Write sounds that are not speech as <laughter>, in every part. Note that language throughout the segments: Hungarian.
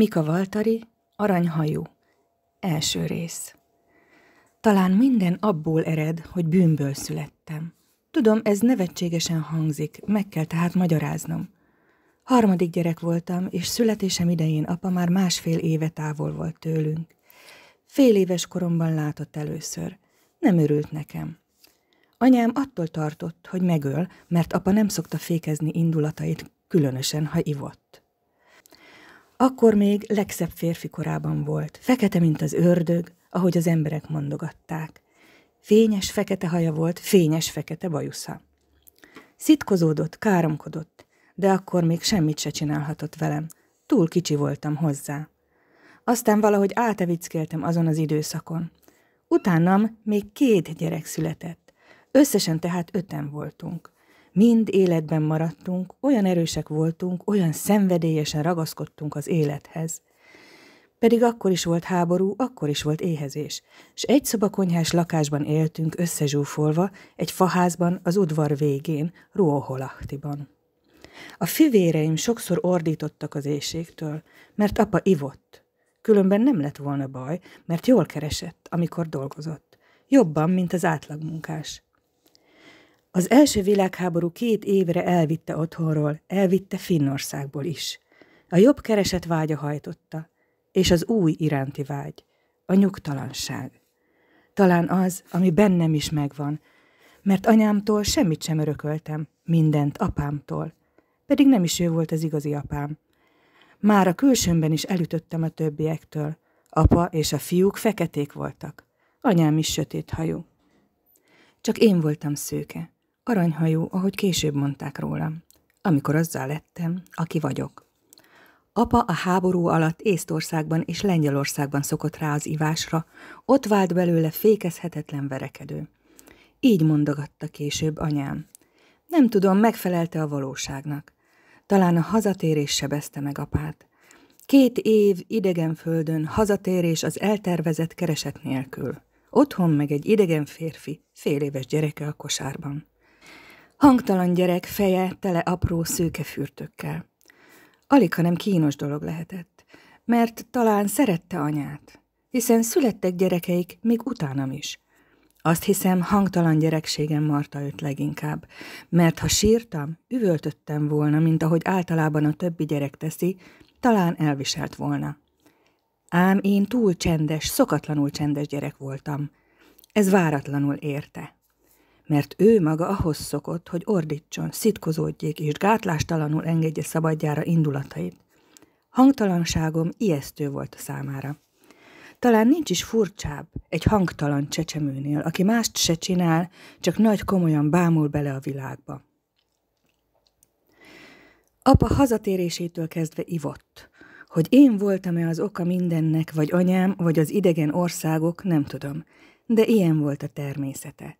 Mika Valtari, Aranyhajú. Első rész. Talán minden abból ered, hogy bűnből születtem. Tudom, ez nevetségesen hangzik, meg kell tehát magyaráznom. Harmadik gyerek voltam, és születésem idején apa már másfél éve távol volt tőlünk. Fél éves koromban látott először. Nem örült nekem. Anyám attól tartott, hogy megöl, mert apa nem szokta fékezni indulatait, különösen, ha ivott. Akkor még legszebb férfi korában volt, fekete, mint az ördög, ahogy az emberek mondogatták. Fényes fekete haja volt, fényes fekete bajusza. Szitkozódott, káromkodott, de akkor még semmit se csinálhatott velem. Túl kicsi voltam hozzá. Aztán valahogy átevickeltem azon az időszakon. Utánam még két gyerek született. Összesen tehát öten voltunk. Mind életben maradtunk, olyan erősek voltunk, olyan szenvedélyesen ragaszkodtunk az élethez. Pedig akkor is volt háború, akkor is volt éhezés, és egy szobakonyhás lakásban éltünk összezsúfolva, egy faházban az udvar végén, Ruoholachtiban. A fivéreim sokszor ordítottak az éjségtől, mert apa ivott. Különben nem lett volna baj, mert jól keresett, amikor dolgozott. Jobban, mint az átlagmunkás. Az első világháború két évre elvitte otthonról, elvitte Finnországból is. A jobb keresett vágya hajtotta, és az új iránti vágy, a nyugtalanság. Talán az, ami bennem is megvan, mert anyámtól semmit sem örököltem, mindent apámtól. Pedig nem is ő volt az igazi apám. Már a külsőmben is elütöttem a többiektől. Apa és a fiúk feketék voltak. Anyám is sötét hajú. Csak én voltam szőke. Aranyhajú, ahogy később mondták rólam. Amikor azzal lettem, aki vagyok. Apa a háború alatt Észtországban és Lengyelországban szokott rá az ivásra, ott vált belőle fékezhetetlen verekedő. Így mondogatta később anyám. Nem tudom, megfelelte a valóságnak. Talán a hazatérés sebezte meg apát. Két év idegen földön, hazatérés az eltervezett kereset nélkül. Otthon meg egy idegen férfi, fél éves gyereke a kosárban. Hangtalan gyerek feje tele apró szőke fürtökkel. Alig, hanem kínos dolog lehetett, mert talán szerette anyát, hiszen születtek gyerekeik még utánam is. Azt hiszem, hangtalan gyerekségem marta őt leginkább, mert ha sírtam, üvöltöttem volna, mint ahogy általában a többi gyerek teszi, talán elviselt volna. Ám én túl csendes, szokatlanul csendes gyerek voltam. Ez váratlanul érte mert ő maga ahhoz szokott, hogy ordítson, szitkozódjék és gátlástalanul engedje szabadjára indulatait. Hangtalanságom ijesztő volt a számára. Talán nincs is furcsább egy hangtalan csecsemőnél, aki mást se csinál, csak nagy komolyan bámul bele a világba. Apa hazatérésétől kezdve ivott. Hogy én voltam-e az oka mindennek, vagy anyám, vagy az idegen országok, nem tudom. De ilyen volt a természete.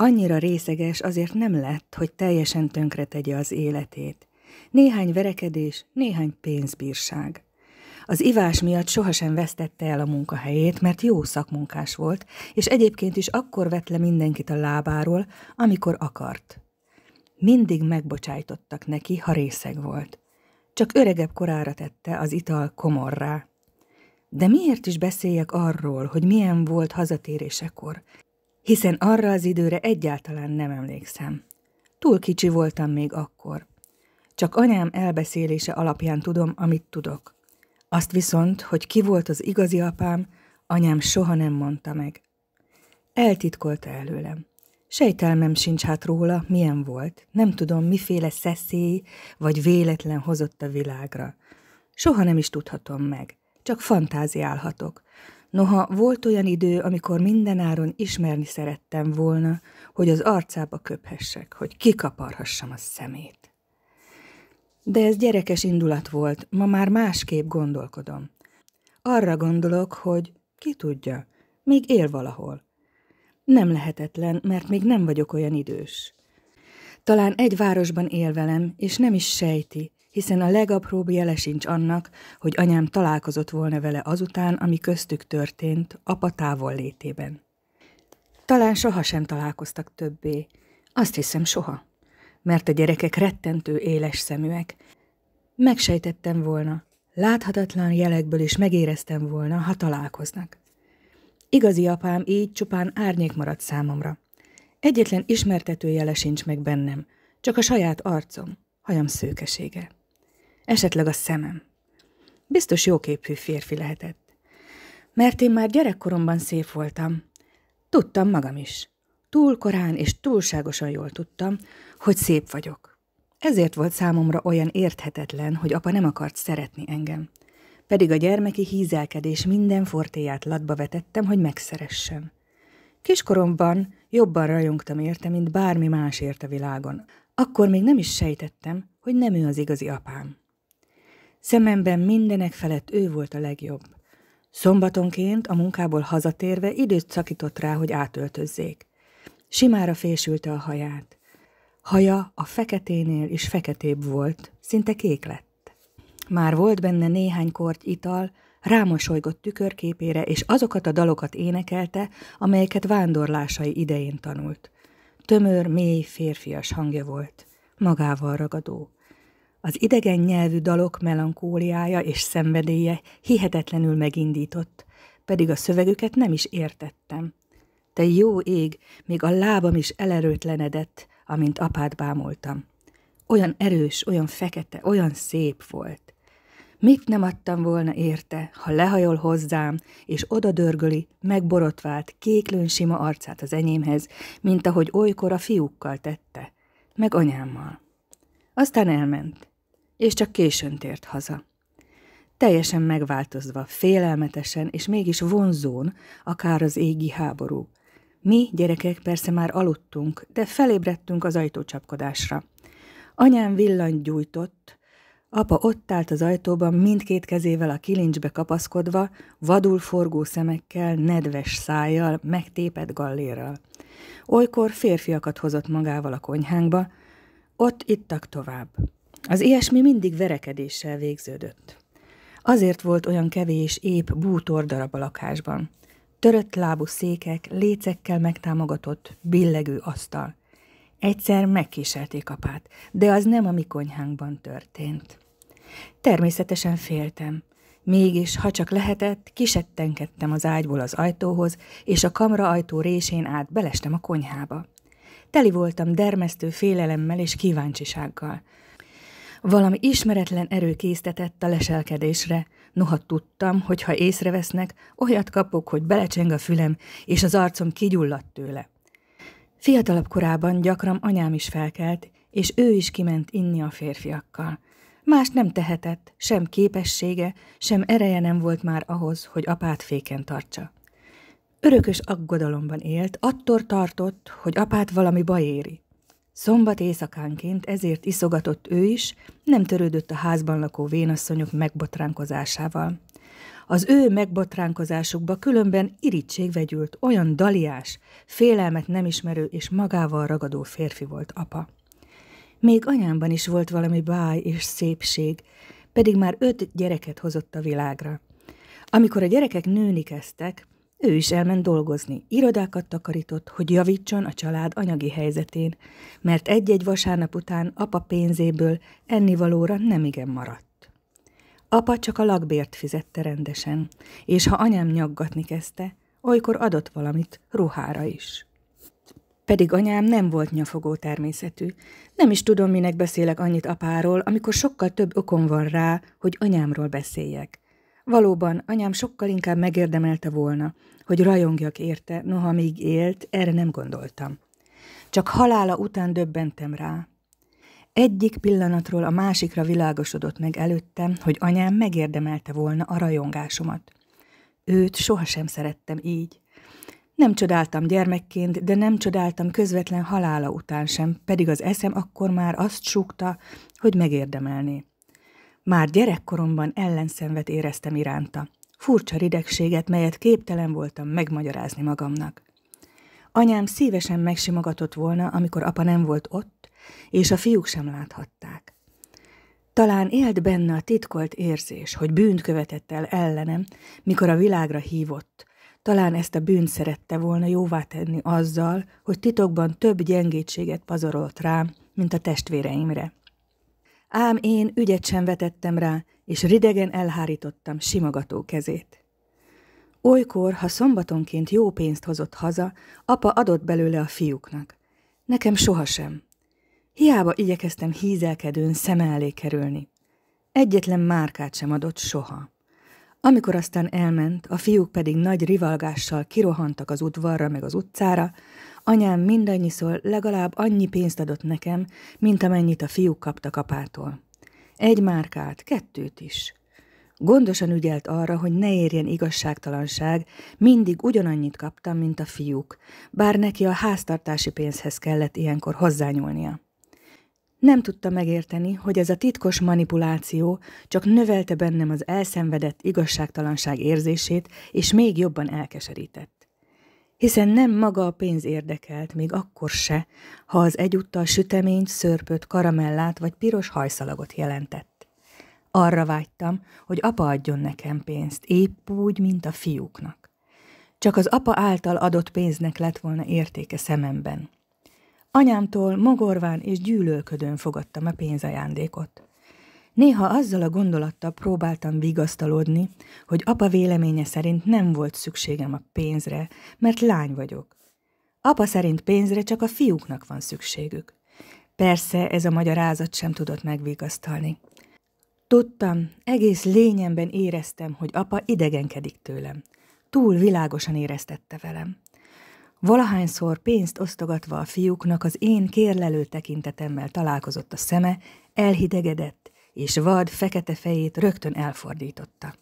Annyira részeges azért nem lett, hogy teljesen tegye az életét. Néhány verekedés, néhány pénzbírság. Az ivás miatt sohasem vesztette el a munkahelyét, mert jó szakmunkás volt, és egyébként is akkor vett le mindenkit a lábáról, amikor akart. Mindig megbocsájtottak neki, ha részeg volt. Csak öregebb korára tette az ital komorrá. De miért is beszéljek arról, hogy milyen volt hazatérésekor, hiszen arra az időre egyáltalán nem emlékszem. Túl kicsi voltam még akkor. Csak anyám elbeszélése alapján tudom, amit tudok. Azt viszont, hogy ki volt az igazi apám, anyám soha nem mondta meg. Eltitkolta előlem. Sejtelmem sincs hát róla, milyen volt, nem tudom, miféle szeszély vagy véletlen hozott a világra. Soha nem is tudhatom meg, csak fantáziálhatok. Noha volt olyan idő, amikor mindenáron ismerni szerettem volna, hogy az arcába köphessek, hogy kikaparhassam a szemét. De ez gyerekes indulat volt, ma már másképp gondolkodom. Arra gondolok, hogy ki tudja, még él valahol. Nem lehetetlen, mert még nem vagyok olyan idős. Talán egy városban él velem, és nem is sejti, hiszen a legapróbb jele sincs annak, hogy anyám találkozott volna vele azután, ami köztük történt, apa távol létében. Talán sohasem találkoztak többé. Azt hiszem soha. Mert a gyerekek rettentő éles szeműek. Megsejtettem volna, láthatatlan jelekből is megéreztem volna, ha találkoznak. Igazi apám így csupán árnyék maradt számomra. Egyetlen ismertető jele sincs meg bennem, csak a saját arcom, hajam szőkesége esetleg a szemem. Biztos jóképű férfi lehetett. Mert én már gyerekkoromban szép voltam. Tudtam magam is. Túl korán és túlságosan jól tudtam, hogy szép vagyok. Ezért volt számomra olyan érthetetlen, hogy apa nem akart szeretni engem. Pedig a gyermeki hízelkedés minden fortéját latba vetettem, hogy megszeressem. Kiskoromban jobban rajongtam érte, mint bármi másért a világon. Akkor még nem is sejtettem, hogy nem ő az igazi apám. Szememben mindenek felett ő volt a legjobb. Szombatonként a munkából hazatérve időt szakított rá, hogy átöltözzék. Simára fésülte a haját. Haja a feketénél is feketébb volt, szinte kék lett. Már volt benne néhány korty ital, rámosolygott tükörképére, és azokat a dalokat énekelte, amelyeket vándorlásai idején tanult. Tömör, mély, férfias hangja volt, magával ragadó. Az idegen nyelvű dalok melankóliája és szenvedélye hihetetlenül megindított, pedig a szövegüket nem is értettem. Te jó ég, még a lábam is elerőtlenedett, amint apát bámoltam. Olyan erős, olyan fekete, olyan szép volt. Mit nem adtam volna érte, ha lehajol hozzám, és odadörgöli, megborotvált, kéklőn sima arcát az enyémhez, mint ahogy olykor a fiúkkal tette, meg anyámmal. Aztán elment, és csak későn tért haza. Teljesen megváltozva, félelmetesen és mégis vonzón, akár az égi háború. Mi, gyerekek, persze már aludtunk, de felébredtünk az ajtócsapkodásra. Anyám villanyt gyújtott, apa ott állt az ajtóban mindkét kezével a kilincsbe kapaszkodva, vadul forgó szemekkel, nedves szájjal, megtépet gallérral. Olykor férfiakat hozott magával a konyhánkba, ott ittak tovább. Az ilyesmi mindig verekedéssel végződött. Azért volt olyan kevés épp bútor darab a lakásban. Törött lábú székek, lécekkel megtámogatott, billegő asztal. Egyszer megkíselték apát, de az nem a mi konyhánkban történt. Természetesen féltem. Mégis, ha csak lehetett, kisettenkedtem az ágyból az ajtóhoz, és a kamra ajtó résén át belestem a konyhába. Teli voltam dermesztő félelemmel és kíváncsisággal. Valami ismeretlen erő késztetett a leselkedésre, noha tudtam, hogy ha észrevesznek, olyat kapok, hogy belecseng a fülem, és az arcom kigyulladt tőle. Fiatalabb korában gyakran anyám is felkelt, és ő is kiment inni a férfiakkal. Más nem tehetett, sem képessége, sem ereje nem volt már ahhoz, hogy apát féken tartsa. Örökös aggodalomban élt, attól tartott, hogy apát valami baj éri. Szombat éjszakánként ezért iszogatott ő is, nem törődött a házban lakó vénasszonyok megbotránkozásával. Az ő megbotránkozásukba különben irítség vegyült, olyan daliás, félelmet nem ismerő és magával ragadó férfi volt apa. Még anyámban is volt valami báj és szépség, pedig már öt gyereket hozott a világra. Amikor a gyerekek nőni kezdtek, ő is elment dolgozni, irodákat takarított, hogy javítson a család anyagi helyzetén, mert egy-egy vasárnap után apa pénzéből ennivalóra nemigen maradt. Apa csak a lakbért fizette rendesen, és ha anyám nyaggatni kezdte, olykor adott valamit ruhára is. Pedig anyám nem volt nyafogó természetű. Nem is tudom, minek beszélek annyit apáról, amikor sokkal több okom van rá, hogy anyámról beszéljek – Valóban, anyám sokkal inkább megérdemelte volna, hogy rajongjak érte, noha még élt, erre nem gondoltam. Csak halála után döbbentem rá. Egyik pillanatról a másikra világosodott meg előttem, hogy anyám megérdemelte volna a rajongásomat. Őt sohasem szerettem így. Nem csodáltam gyermekként, de nem csodáltam közvetlen halála után sem, pedig az eszem akkor már azt súgta, hogy megérdemelné. Már gyerekkoromban ellenszenvet éreztem iránta. Furcsa ridegséget, melyet képtelen voltam megmagyarázni magamnak. Anyám szívesen megsimogatott volna, amikor apa nem volt ott, és a fiúk sem láthatták. Talán élt benne a titkolt érzés, hogy bűnt követett el ellenem, mikor a világra hívott. Talán ezt a bűnt szerette volna jóvá tenni azzal, hogy titokban több gyengétséget pazarolt rám, mint a testvéreimre. Ám én ügyet sem vetettem rá, és ridegen elhárítottam simogató kezét. Olykor, ha szombatonként jó pénzt hozott haza, apa adott belőle a fiúknak. Nekem sohasem. Hiába igyekeztem hízelkedőn szem elé kerülni. Egyetlen márkát sem adott soha. Amikor aztán elment, a fiúk pedig nagy rivalgással kirohantak az udvarra meg az utcára, Anyám mindannyiszor legalább annyi pénzt adott nekem, mint amennyit a fiúk kaptak apától. Egy márkát, kettőt is. Gondosan ügyelt arra, hogy ne érjen igazságtalanság, mindig ugyanannyit kaptam, mint a fiúk, bár neki a háztartási pénzhez kellett ilyenkor hozzányúlnia. Nem tudta megérteni, hogy ez a titkos manipuláció csak növelte bennem az elszenvedett igazságtalanság érzését, és még jobban elkeserített hiszen nem maga a pénz érdekelt, még akkor se, ha az egyúttal süteményt, szörpöt, karamellát vagy piros hajszalagot jelentett. Arra vágytam, hogy apa adjon nekem pénzt, épp úgy, mint a fiúknak. Csak az apa által adott pénznek lett volna értéke szememben. Anyámtól mogorván és gyűlölködőn fogadtam a pénzajándékot. Néha azzal a gondolattal próbáltam vigasztalódni, hogy apa véleménye szerint nem volt szükségem a pénzre, mert lány vagyok. Apa szerint pénzre csak a fiúknak van szükségük. Persze ez a magyarázat sem tudott megvigasztalni. Tudtam, egész lényemben éreztem, hogy apa idegenkedik tőlem. Túl világosan éreztette velem. Valahányszor pénzt osztogatva a fiúknak az én kérlelő tekintetemmel találkozott a szeme, elhidegedett, és vad, fekete fejét rögtön elfordította.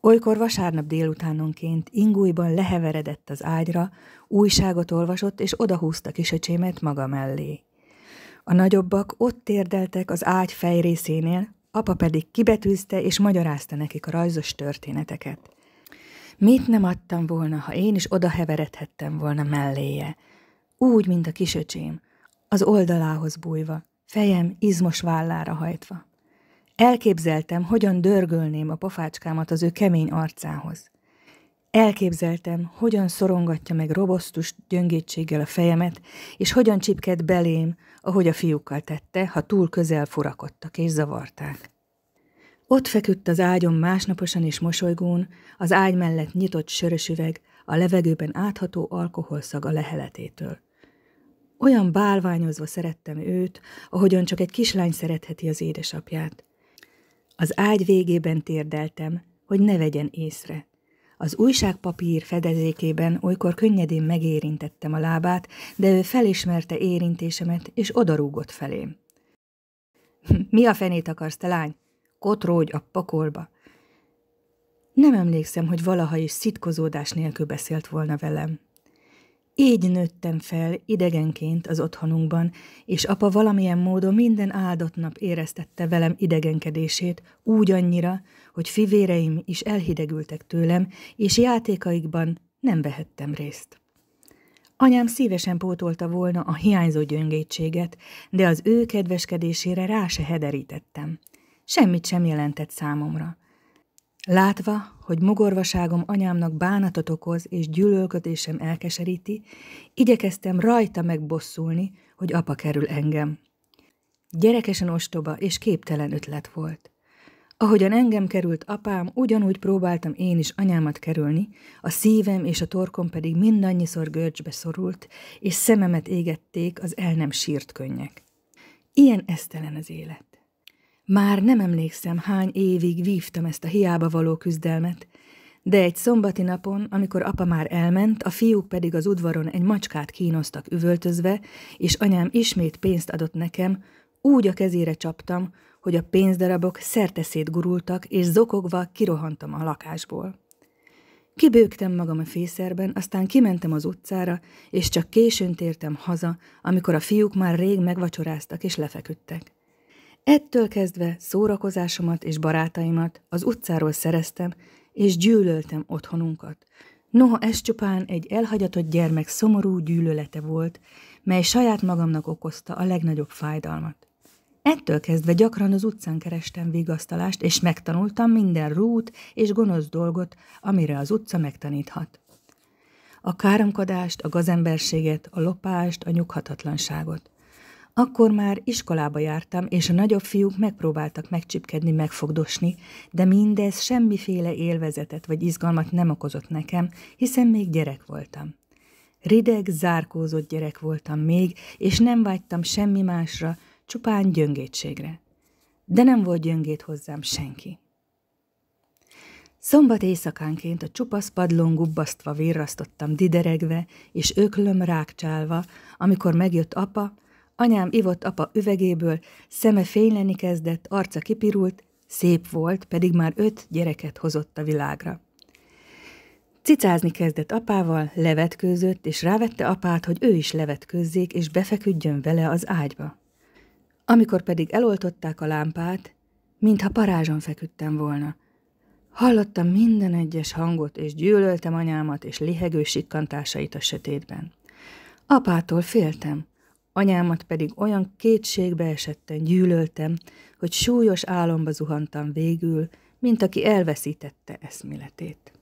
Olykor vasárnap délutánonként ingújban leheveredett az ágyra, újságot olvasott, és odahúzta kisöcsémet maga mellé. A nagyobbak ott térdeltek az ágy fejrészénél, apa pedig kibetűzte és magyarázta nekik a rajzos történeteket. Mit nem adtam volna, ha én is heveredhettem volna melléje? Úgy, mint a kisöcsém, az oldalához bújva, fejem izmos vállára hajtva. Elképzeltem, hogyan dörgölném a pofácskámat az ő kemény arcához. Elképzeltem, hogyan szorongatja meg robosztus gyöngétséggel a fejemet, és hogyan csipked belém, ahogy a fiúkkal tette, ha túl közel furakodtak és zavarták. Ott feküdt az ágyon másnaposan és mosolygón, az ágy mellett nyitott sörös üveg, a levegőben átható a leheletétől. Olyan bálványozva szerettem őt, ahogyan csak egy kislány szeretheti az édesapját. Az ágy végében térdeltem, hogy ne vegyen észre. Az újságpapír fedezékében olykor könnyedén megérintettem a lábát, de ő felismerte érintésemet, és odarúgott felém. <laughs> Mi a fenét akarsz, te lány? Kotródj a pakolba! Nem emlékszem, hogy valaha is szitkozódás nélkül beszélt volna velem. Így nőttem fel idegenként az otthonunkban, és apa valamilyen módon minden áldott nap éreztette velem idegenkedését, úgy annyira, hogy fivéreim is elhidegültek tőlem, és játékaikban nem vehettem részt. Anyám szívesen pótolta volna a hiányzó gyöngétséget, de az ő kedveskedésére rá se hederítettem. Semmit sem jelentett számomra. Látva, hogy mogorvaságom anyámnak bánatot okoz, és gyűlölködésem elkeseríti, igyekeztem rajta megbosszulni, hogy apa kerül engem. Gyerekesen ostoba és képtelen ötlet volt. Ahogyan engem került apám, ugyanúgy próbáltam én is anyámat kerülni, a szívem és a torkom pedig mindannyiszor görcsbe szorult, és szememet égették az el nem sírt könnyek. Ilyen esztelen az élet. Már nem emlékszem, hány évig vívtam ezt a hiába való küzdelmet, de egy szombati napon, amikor apa már elment, a fiúk pedig az udvaron egy macskát kínoztak üvöltözve, és anyám ismét pénzt adott nekem, úgy a kezére csaptam, hogy a pénzdarabok szerteszét gurultak, és zokogva kirohantam a lakásból. Kibőgtem magam a fészerben, aztán kimentem az utcára, és csak későn tértem haza, amikor a fiúk már rég megvacsoráztak és lefeküdtek. Ettől kezdve szórakozásomat és barátaimat az utcáról szereztem, és gyűlöltem otthonunkat. Noha ez csupán egy elhagyatott gyermek szomorú gyűlölete volt, mely saját magamnak okozta a legnagyobb fájdalmat. Ettől kezdve gyakran az utcán kerestem vigasztalást, és megtanultam minden rút és gonosz dolgot, amire az utca megtaníthat. A káromkodást, a gazemberséget, a lopást, a nyughatatlanságot – akkor már iskolába jártam, és a nagyobb fiúk megpróbáltak megcsipkedni, megfogdosni, de mindez semmiféle élvezetet vagy izgalmat nem okozott nekem, hiszen még gyerek voltam. Rideg, zárkózott gyerek voltam még, és nem vágytam semmi másra, csupán gyöngétségre. De nem volt gyöngét hozzám senki. Szombat éjszakánként a csupasz padlón gubbasztva virrasztottam dideregve és öklöm rákcsálva, amikor megjött apa, Anyám ivott apa üvegéből, szeme fényleni kezdett, arca kipirult, szép volt, pedig már öt gyereket hozott a világra. Cicázni kezdett apával, levetkőzött, és rávette apát, hogy ő is levetkőzzék, és befeküdjön vele az ágyba. Amikor pedig eloltották a lámpát, mintha parázson feküdtem volna. Hallottam minden egyes hangot, és gyűlöltem anyámat és lihegő sikkantásait a sötétben. Apától féltem, anyámat pedig olyan kétségbe esetten gyűlöltem, hogy súlyos álomba zuhantam végül, mint aki elveszítette eszméletét.